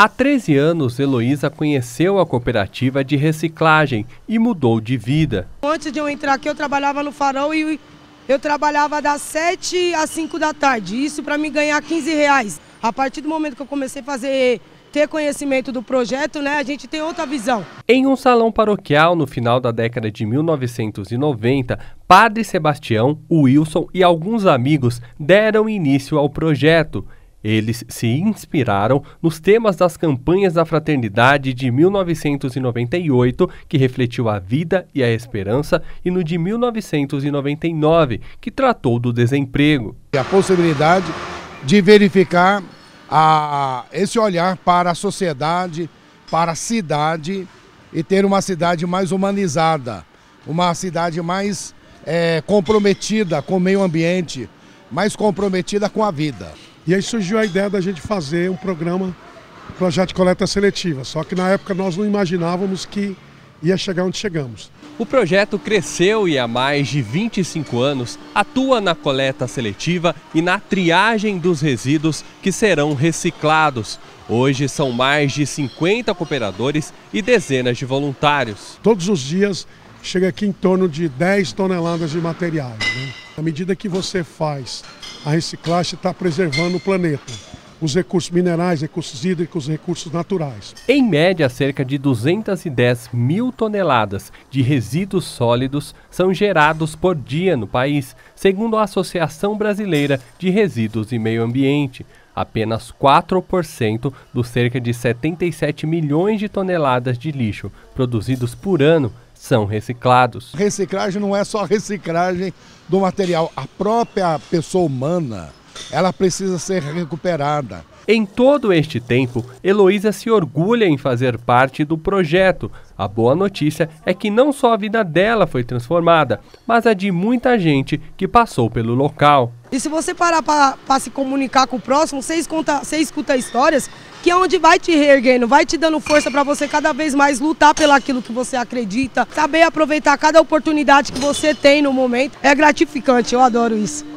Há 13 anos, Heloísa conheceu a cooperativa de reciclagem e mudou de vida. Antes de eu entrar aqui, eu trabalhava no farol e eu trabalhava das 7 às 5 da tarde. Isso para me ganhar 15 reais. A partir do momento que eu comecei a fazer ter conhecimento do projeto, né, a gente tem outra visão. Em um salão paroquial no final da década de 1990, Padre Sebastião, Wilson e alguns amigos deram início ao projeto. Eles se inspiraram nos temas das campanhas da Fraternidade de 1998, que refletiu a vida e a esperança, e no de 1999, que tratou do desemprego. A possibilidade de verificar a, esse olhar para a sociedade, para a cidade e ter uma cidade mais humanizada, uma cidade mais é, comprometida com o meio ambiente, mais comprometida com a vida. E aí surgiu a ideia da gente fazer um programa, um projeto de coleta seletiva. Só que na época nós não imaginávamos que ia chegar onde chegamos. O projeto cresceu e há mais de 25 anos atua na coleta seletiva e na triagem dos resíduos que serão reciclados. Hoje são mais de 50 cooperadores e dezenas de voluntários. Todos os dias chega aqui em torno de 10 toneladas de materiais. Né? À medida que você faz a reciclagem está preservando o planeta os recursos minerais, recursos hídricos, recursos naturais. Em média, cerca de 210 mil toneladas de resíduos sólidos são gerados por dia no país, segundo a Associação Brasileira de Resíduos e Meio Ambiente. Apenas 4% dos cerca de 77 milhões de toneladas de lixo produzidos por ano são reciclados. Reciclagem não é só reciclagem do material, a própria pessoa humana, ela precisa ser recuperada. Em todo este tempo, Heloísa se orgulha em fazer parte do projeto. A boa notícia é que não só a vida dela foi transformada, mas a de muita gente que passou pelo local. E se você parar para se comunicar com o próximo, você escuta, você escuta histórias que é onde vai te reerguendo, vai te dando força para você cada vez mais lutar pelaquilo que você acredita, saber aproveitar cada oportunidade que você tem no momento. É gratificante, eu adoro isso.